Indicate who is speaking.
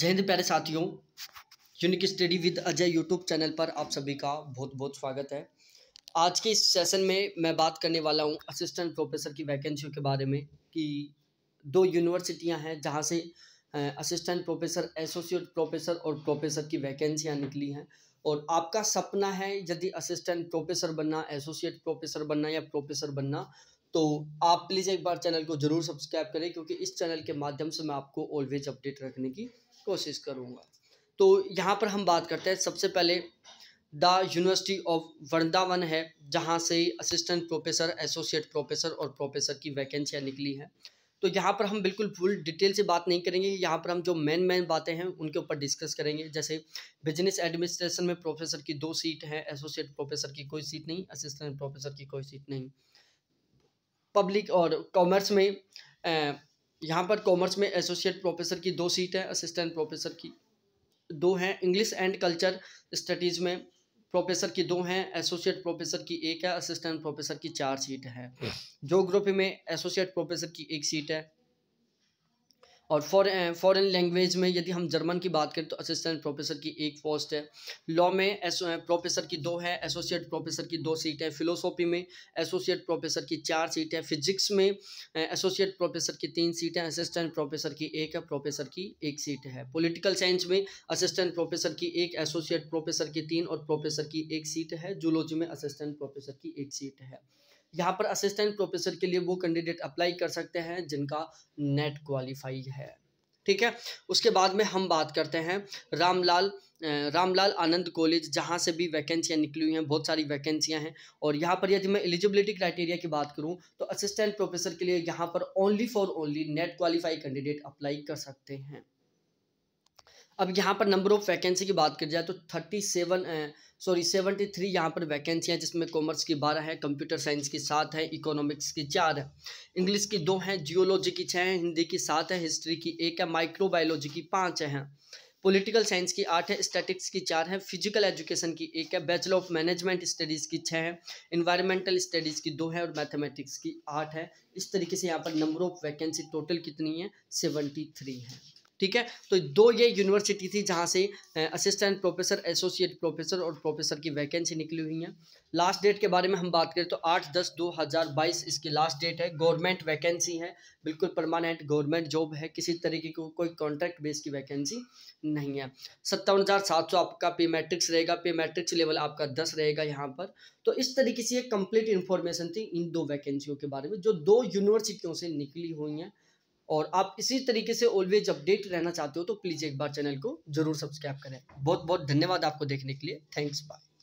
Speaker 1: जय हिंद प्यारे साथियों unique study with Ajay YouTube channel पर आप सभी का बहुत बहुत स्वागत है आज के इस सेशन में मैं बात करने वाला हूं असिस्टेंट प्रोफेसर की वैकेंसियों के बारे में कि दो यूनिवर्सिटियां हैं जहां से असिस्टेंट प्रोफेसर एसोसिएट प्रोफेसर और प्रोफेसर की वैकेंसियाँ निकली हैं और आपका सपना है यदि असिस्टेंट प्रोफेसर बनना एसोसिएट प्रोफेसर बनना या प्रोफेसर बनना तो आप प्लीज़ एक बार चैनल को ज़रूर सब्सक्राइब करें क्योंकि इस चैनल के माध्यम से मैं आपको ऑलवेज अपडेट रखने की कोशिश करूँगा तो यहाँ पर हम बात करते हैं सबसे पहले द यूनिवर्सिटी ऑफ वृंदावन है जहाँ से असिस्टेंट प्रोफेसर एसोसिएट प्रोफेसर और प्रोफेसर की वैकेंसियाँ निकली हैं तो यहाँ पर हम बिल्कुल फुल डिटेल से बात नहीं करेंगे यहाँ पर हम जो मेन मेन बातें हैं उनके ऊपर डिस्कस करेंगे जैसे बिजनेस एडमिनिस्ट्रेशन में प्रोफेसर की दो सीट हैं एसोसिएट प्रोफेसर की कोई सीट नहीं असिस्टेंट प्रोफेसर की कोई सीट नहीं पब्लिक और कॉमर्स में यहाँ पर कॉमर्स में एसोसिएट प्रोफेसर की दो सीट है असिस्टेंट प्रोफेसर की दो हैं इंग्लिश एंड कल्चर स्टडीज़ में प्रोफेसर की दो हैं एसोसिएट प्रोफेसर की एक है असिस्टेंट प्रोफेसर की चार सीट है हम्म। जोग्राफी में एसोसिएट प्रोफेसर की एक सीट है और फॉरेन फॉरन लैंग्वेज में यदि हम जर्मन की बात करें तो असिस्टेंट प्रोफेसर की एक पोस्ट है लॉ में प्रोफेसर की दो है एसोसिएट प्रोफेसर की दो सीट है फिलोसॉफी में एसोसिएट प्रोफेसर की चार सीट है फिजिक्स में एसोसिएट प्रोफेसर की तीन सीट है असिस्टेंट प्रोफेसर की एक है प्रोफेसर की एक सीट है पोलिटिकल साइंस में असिस्टेंट प्रोफेसर की एक एसोसिएट प्रोफेसर की तीन और प्रोफेसर की एक सीट है जूलॉजी में असिस्टेंट प्रोफेसर की एक सीट है यहाँ पर असिस्टेंट प्रोफेसर के लिए वो कैंडिडेट अप्लाई कर सकते हैं जिनका नेट क्वालिफाई है ठीक है उसके बाद में हम बात करते हैं रामलाल रामलाल आनंद कॉलेज जहाँ से भी वैकेंसियाँ निकली हुई हैं बहुत सारी वैकेंसियाँ हैं और यहाँ पर यदि मैं एलिजिबिलिटी क्राइटेरिया की बात करूँ तो असिस्टेंट प्रोफेसर के लिए यहाँ पर only for only net qualify candidate apply कर सकते हैं अब यहाँ पर नंबर ऑफ वैकेंसी की बात की जाए तो thirty seven sorry seventy three यहाँ पर वैकेंसियाँ जिसमें कॉमर्स की बारह हैं कंप्यूटर साइंस की सात हैं इकोनॉमिक्स की चार है इंग्लिश की दो हैं जियोलॉजी की छः हैं हिंदी की सात है हिस्ट्री की एक है माइक्रोबायोलॉजी की पाँच हैं पॉलिटिकल साइंस की आठ है स्टैटिक्स की चार है फिजिकल एजुकेशन की एक है बैचलर ऑफ मैनेजमेंट स्टडीज़ की छः है इन्वायरमेंटल स्टडीज़ की दो है और मैथमेटिक्स की आठ है इस तरीके से यहाँ पर नंबर ऑफ वैकेंसी टोटल कितनी है सेवेंटी थ्री है ठीक है तो दो ये यूनिवर्सिटी थी जहाँ से असिस्टेंट प्रोफेसर एसोसिएट प्रोफेसर और प्रोफेसर की वैकेंसी निकली हुई हैं लास्ट डेट के बारे में हम बात करें तो आठ दस दो हज़ार बाईस इसकी लास्ट डेट है गवर्नमेंट वैकेंसी है बिल्कुल परमानेंट गवर्नमेंट जॉब है किसी तरीके को, कोई कॉन्ट्रैक्ट बेस की वैकेंसी नहीं है सत्तावन हज़ार सात सौ आपका पे मैट्रिक्स रहेगा पे मैट्रिक्स लेवल आपका दस रहेगा यहाँ पर तो इस तरीके से ये कंप्लीट इन्फॉर्मेशन थी इन दो वैकेंसियों के बारे में जो दो यूनिवर्सिटियों से निकली हुई हैं और आप इसी तरीके से ऑलवेज अपडेट रहना चाहते हो तो प्लीज़ एक बार चैनल को जरूर सब्सक्राइब करें बहुत बहुत धन्यवाद आपको देखने के लिए थैंक्स बाय